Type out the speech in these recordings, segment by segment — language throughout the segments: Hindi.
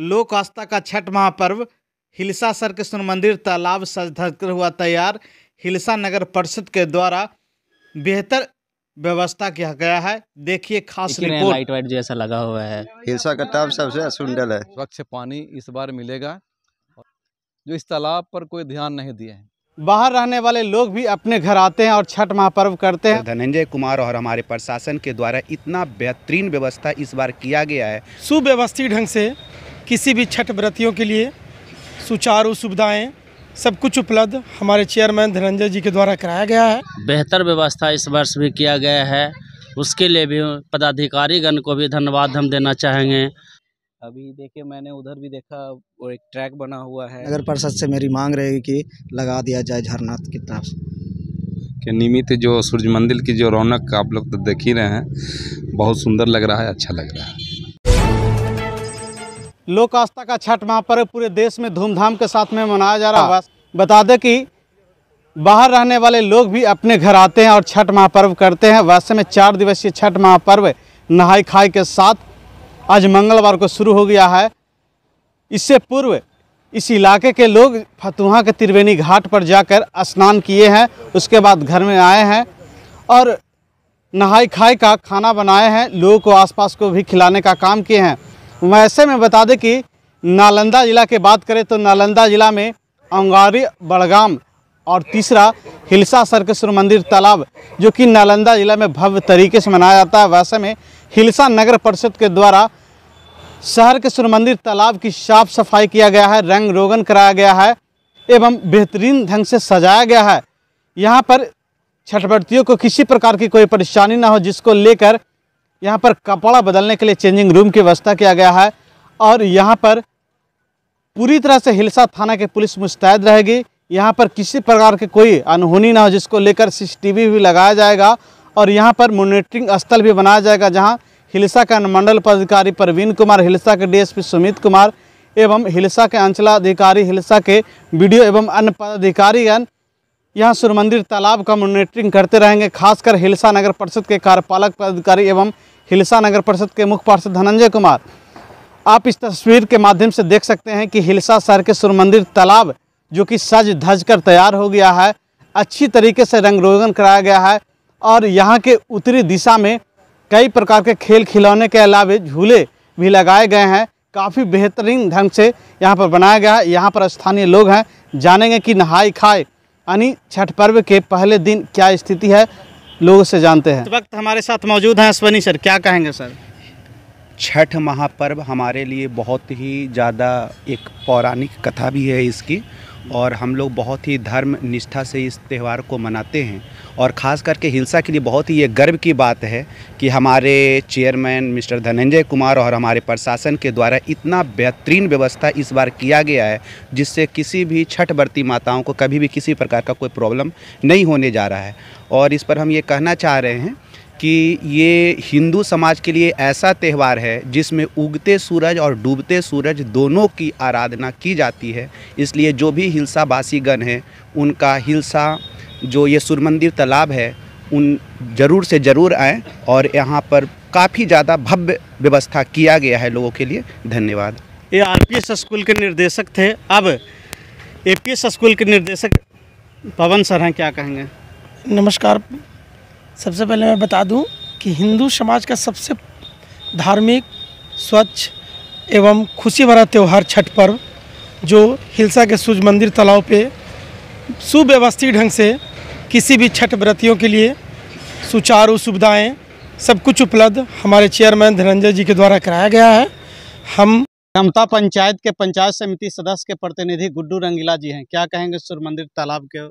लोक आस्था का छठ महापर्व हिलसा सर कृष्ण मंदिर तालाब धजकर हुआ तैयार हिलसा नगर परिषद के द्वारा बेहतर व्यवस्था किया गया है देखिए खास रिपोर्ट लाइट वाइट जैसा लगा हुआ है हिलसा का तालाब सबसे सुंदर है स्वच्छ पानी इस बार मिलेगा जो इस तालाब पर कोई ध्यान नहीं दिए है बाहर रहने वाले लोग भी अपने घर आते हैं और छठ महापर्व करते हैं धनंजय कुमार और हमारे प्रशासन के द्वारा इतना बेहतरीन व्यवस्था इस बार किया गया है सुव्यवस्थित ढंग से किसी भी छठ व्रतियों के लिए सुचारू सुविधाएं सब कुछ उपलब्ध हमारे चेयरमैन धनंजय जी के द्वारा कराया गया है बेहतर व्यवस्था इस वर्ष भी किया गया है उसके लिए भी पदाधिकारी गण को भी धन्यवाद हम देना चाहेंगे अभी देखिए मैंने उधर भी देखा वो एक ट्रैक बना हुआ है नगर परिषद से मेरी मांग रहेगी कि लगा दिया जाए झरना की तरफ के निमित्त जो सूर्य मंदिर की जो रौनक आप लोग तो देख ही रहे हैं बहुत सुंदर लग रहा है अच्छा लग रहा है लोक आस्था का छठ महापर्व पूरे देश में धूमधाम के साथ में मनाया जा रहा है हाँ। बता दें कि बाहर रहने वाले लोग भी अपने घर आते हैं और छठ महापर्व करते हैं वैसे में चार दिवसीय छठ महापर्व नहाई खाई के साथ आज मंगलवार को शुरू हो गया है इससे पूर्व इस इलाके के लोग फतुहा के त्रिवेणी घाट पर जाकर स्नान किए हैं उसके बाद घर में आए हैं और नहाई खाई का खाना बनाए हैं लोगों को आसपास को भी खिलाने का काम किए हैं वैसे में बता दें कि नालंदा ज़िला की बात करें तो नालंदा ज़िला में अंगारी बड़गाम और तीसरा हिलसा सर्केश्वर मंदिर तालाब जो कि नालंदा ज़िला में भव्य तरीके से मनाया जाता है वैसे में हिलसा नगर परिषद के द्वारा शहर के सूर्य मंदिर तालाब की साफ सफाई किया गया है रंग रोगन कराया गया है एवं बेहतरीन ढंग से सजाया गया है यहाँ पर छठवर्तियों को किसी प्रकार की कोई परेशानी ना हो जिसको लेकर यहाँ पर कपड़ा बदलने के लिए चेंजिंग रूम की व्यवस्था किया गया है और यहाँ पर पूरी तरह से हिलसा थाना के पुलिस मुस्तैद रहेगी यहाँ पर किसी प्रकार की कोई अनहोनी ना हो जिसको लेकर सीसीटीवी भी लगाया जाएगा और यहाँ पर मोनिटरिंग स्थल भी बनाया जाएगा जहाँ हिलसा के अनुमंडल पदाधिकारी प्रवीण कुमार हिलसा के डीएसपी सुमित कुमार एवं हिलसा के अंचलाधिकारी हिलसा के वीडियो एवं अन्य पदाधिकारीगण यहाँ सूर्य मंदिर तालाब का मॉनिटरिंग करते रहेंगे खासकर हिलसा नगर परिषद के कार्यपालक पदाधिकारी एवं हिलसा नगर परिषद के मुख्य पार्षद धनंजय कुमार आप इस तस्वीर के माध्यम से देख सकते हैं कि हिलसा शहर के सूर्य मंदिर तालाब जो कि सज धज कर तैयार हो गया है अच्छी तरीके से रंग रोगन कराया गया है और यहाँ के उत्तरी दिशा में कई प्रकार के खेल खिलौने के अलावे झूले भी लगाए गए हैं काफ़ी बेहतरीन ढंग से यहाँ पर बनाया गया है यहाँ पर स्थानीय लोग हैं जानेंगे कि नहाई खाए यानी छठ पर्व के पहले दिन क्या स्थिति है लोगों से जानते हैं इस वक्त हमारे साथ मौजूद हैं अश्वनी सर क्या कहेंगे सर छठ महापर्व हमारे लिए बहुत ही ज़्यादा एक पौराणिक कथा भी है इसकी और हम लोग बहुत ही धर्म निष्ठा से इस त्यौहार को मनाते हैं और ख़ास करके हिलसा के लिए बहुत ही ये गर्व की बात है कि हमारे चेयरमैन मिस्टर धनंजय कुमार और हमारे प्रशासन के द्वारा इतना बेहतरीन व्यवस्था इस बार किया गया है जिससे किसी भी छठ बरती माताओं को कभी भी किसी प्रकार का कोई प्रॉब्लम नहीं होने जा रहा है और इस पर हम ये कहना चाह रहे हैं कि ये हिंदू समाज के लिए ऐसा त्यौहार है जिसमें उगते सूरज और डूबते सूरज दोनों की आराधना की जाती है इसलिए जो भी बासीगण हैं उनका हिलसा जो ये सूर्य मंदिर तालाब है उन ज़रूर से ज़रूर आएँ और यहाँ पर काफ़ी ज़्यादा भव्य व्यवस्था किया गया है लोगों के लिए धन्यवाद ये एस स्कूल के निर्देशक थे अब एस स्कूल के निर्देशक पवन सर हैं क्या कहेंगे नमस्कार सबसे पहले मैं बता दूं कि हिंदू समाज का सबसे धार्मिक स्वच्छ एवं खुशी भरा त्यौहार छठ पर्व जो हिलसा के सूर्य मंदिर तालाब पे सुव्यवस्थित ढंग से किसी भी छठ व्रतियों के लिए सुचारू सुविधाएं सब कुछ उपलब्ध हमारे चेयरमैन धनंजय जी के द्वारा कराया गया है हम समता पंचायत के पंचायत समिति सदस्य के प्रतिनिधि गुड्डू रंगीला जी हैं क्या कहेंगे सूर्य मंदिर तालाब के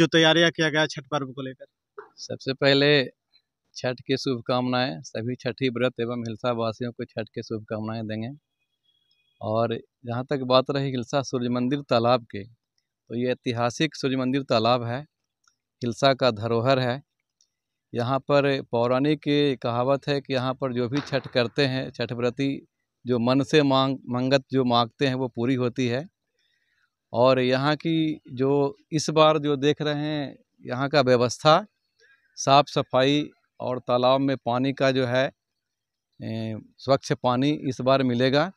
जो तैयारियां किया गया छठ पर्व को लेकर सबसे पहले छठ की शुभकामनाएं सभी छठी व्रत एवं हिलसा वासियों को छठ की शुभकामनाएं देंगे और जहाँ तक बात रही हिलसा सूर्य मंदिर तालाब के तो ये ऐतिहासिक सूर्य मंदिर तालाब है हिलसा का धरोहर है यहाँ पर पौराणिक कहावत है कि यहाँ पर जो भी छठ करते हैं छठ व्रती जो मन से मांग मंगत जो मांगते हैं वो पूरी होती है और यहाँ की जो इस बार जो देख रहे हैं यहाँ का व्यवस्था साफ़ सफाई और तालाब में पानी का जो है स्वच्छ पानी इस बार मिलेगा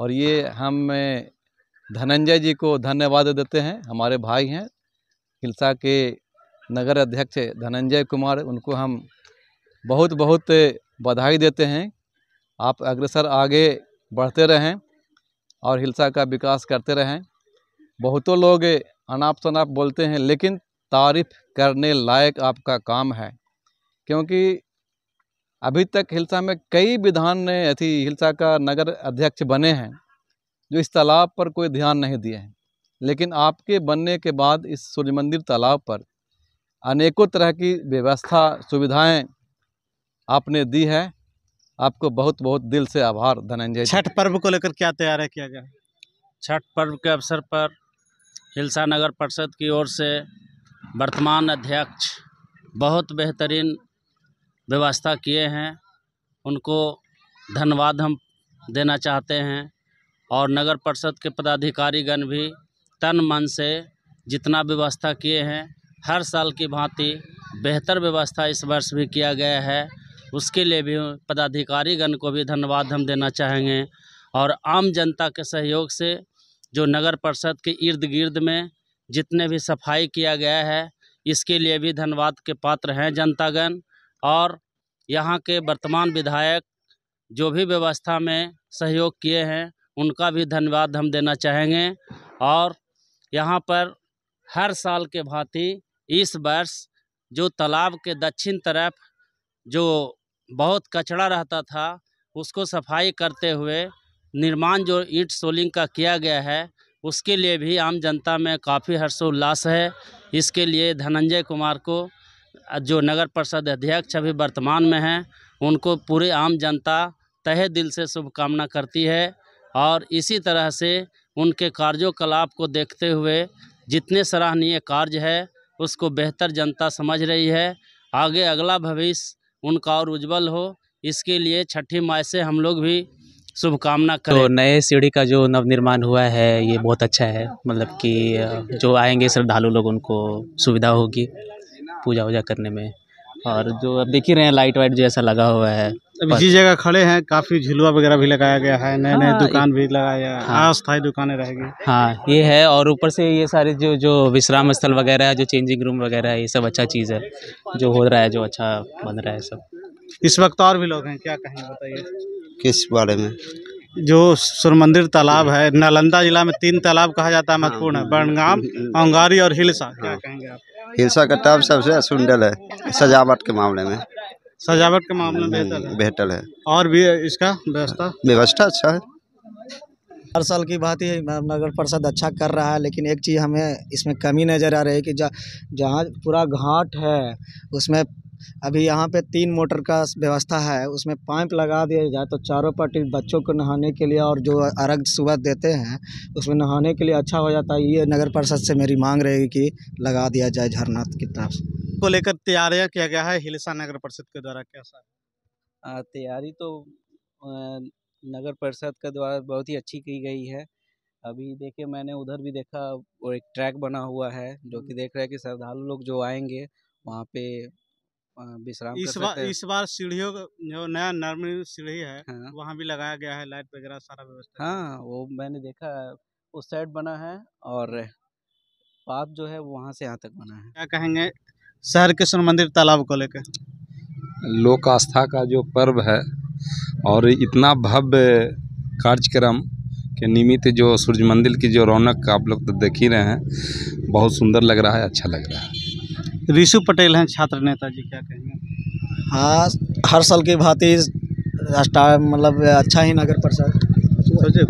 और ये हम धनंजय जी को धन्यवाद देते हैं हमारे भाई हैं हिलसा के नगर अध्यक्ष धनंजय कुमार उनको हम बहुत बहुत बधाई देते हैं आप अग्रसर आगे बढ़ते रहें और हिलसा का विकास करते रहें बहुतों लोग अनाप शनाप बोलते हैं लेकिन तारीफ़ करने लायक आपका काम है क्योंकि अभी तक हिलसा में कई विधान ने अथी हिलसा का नगर अध्यक्ष बने हैं जो इस तालाब पर कोई ध्यान नहीं दिए हैं लेकिन आपके बनने के बाद इस सूर्य मंदिर तालाब पर अनेकों तरह की व्यवस्था सुविधाएं आपने दी है आपको बहुत बहुत दिल से आभार धनंजय छठ पर्व को लेकर क्या तैयार है किया गया छठ पर्व के अवसर पर हिलसा नगर परिषद की ओर से वर्तमान अध्यक्ष बहुत बेहतरीन व्यवस्था किए हैं उनको धन्यवाद हम देना चाहते हैं और नगर परिषद के पदाधिकारीगण भी तन मन से जितना व्यवस्था किए हैं हर साल की भांति बेहतर व्यवस्था इस वर्ष भी किया गया है उसके लिए भी पदाधिकारीगण को भी धन्यवाद हम देना चाहेंगे और आम जनता के सहयोग से जो नगर परिषद के इर्द गिर्द में जितने भी सफाई किया गया है इसके लिए भी धन्यवाद के पात्र हैं जनतागण और यहाँ के वर्तमान विधायक जो भी व्यवस्था में सहयोग किए हैं उनका भी धन्यवाद हम देना चाहेंगे और यहाँ पर हर साल के भांति इस वर्ष जो तालाब के दक्षिण तरफ जो बहुत कचरा रहता था उसको सफाई करते हुए निर्माण जो ईट सोलिंग का किया गया है उसके लिए भी आम जनता में काफ़ी हर्षोल्लास है इसके लिए धनंजय कुमार को जो नगर परिषद अध्यक्ष अभी वर्तमान में हैं उनको पूरी आम जनता तहे दिल से शुभकामना करती है और इसी तरह से उनके कार्योकलाप को देखते हुए जितने सराहनीय कार्य है उसको बेहतर जनता समझ रही है आगे अगला भविष्य उनका और उज्जवल हो इसके लिए छठी माई से हम लोग भी शुभकामना तो नए सीढ़ी का जो नवनिर्माण हुआ है ये बहुत अच्छा है मतलब कि जो आएंगे श्रद्धालु लोग उनको सुविधा होगी पूजा वूजा करने में और जो अब देख ही रहे हैं लाइट वाइट जो जैसा लगा हुआ है जिस जगह खड़े हैं काफ़ी झुलुआ वगैरह भी लगाया गया है नए नए हाँ, दुकान भी लगाया हाँ, अस्थायी दुकानें रहेगी हाँ ये है और ऊपर से ये सारे जो जो विश्राम स्थल वगैरह है जो चेंजिंग रूम वगैरह है ये सब अच्छा चीज़ है जो हो रहा है जो अच्छा बन रहा है सब इस वक्त और भी लोग हैं क्या कहें बताइए किस बारे में जो सूर्य मंदिर तालाब है नालंदा जिला में तीन तालाब कहा जाता है महत्वपूर्ण है बरणगाम अंगारी और हिलसा क्या हाँ। कहेंगे आप हिलसा का टाप सबसे सुंदर है सजावट के मामले में सजावट के मामले में हम्म, बेहतर है और भी इसका व्यवस्था व्यवस्था अच्छा है हर साल की बात ही नगर परिषद अच्छा कर रहा है लेकिन एक चीज़ हमें इसमें कमी नज़र आ रही है कि जहाँ पूरा घाट है उसमें अभी यहाँ पे तीन मोटर का व्यवस्था है उसमें पाइप लगा दिया जाए तो चारों पट्टी बच्चों को नहाने के लिए और जो अर्घ सुबह देते हैं उसमें नहाने के लिए अच्छा हो जाता है ये नगर परिषद से मेरी मांग रहेगी कि लगा दिया जाए झरना की तरफ को लेकर तैयारियाँ किया गया है हिलसा नगर परिषद के द्वारा कैसा तैयारी तो नगर परिषद के द्वारा बहुत ही अच्छी की गई है अभी देखिए मैंने उधर भी देखा वो एक ट्रैक बना हुआ है जो कि हम्म। देख रहे हैं कि श्रद्धालु लोग जो आएंगे वहाँ पे विश्राम इस बार इस बार सीढ़ियों जो नया नर्मी सीढ़ी है हाँ। वहाँ भी लगाया गया है लाइट वगैरह सारा व्यवस्था हाँ वो मैंने देखा उस साइड बना है और पाप जो है वहाँ से यहाँ तक बना है क्या कहेंगे शहर के स्वर्ण मंदिर तालाब को लेकर लोक आस्था का जो पर्व है और इतना भव्य कार्यक्रम के निमित्त जो सूर्य मंदिर की जो रौनक आप लोग तो देख ही रहे हैं बहुत सुंदर लग रहा है अच्छा लग रहा है ऋषु पटेल हैं छात्र नेता जी क्या कहेंगे हाँ हर साल की भांति राष्ट्र मतलब अच्छा ही नगर परिषद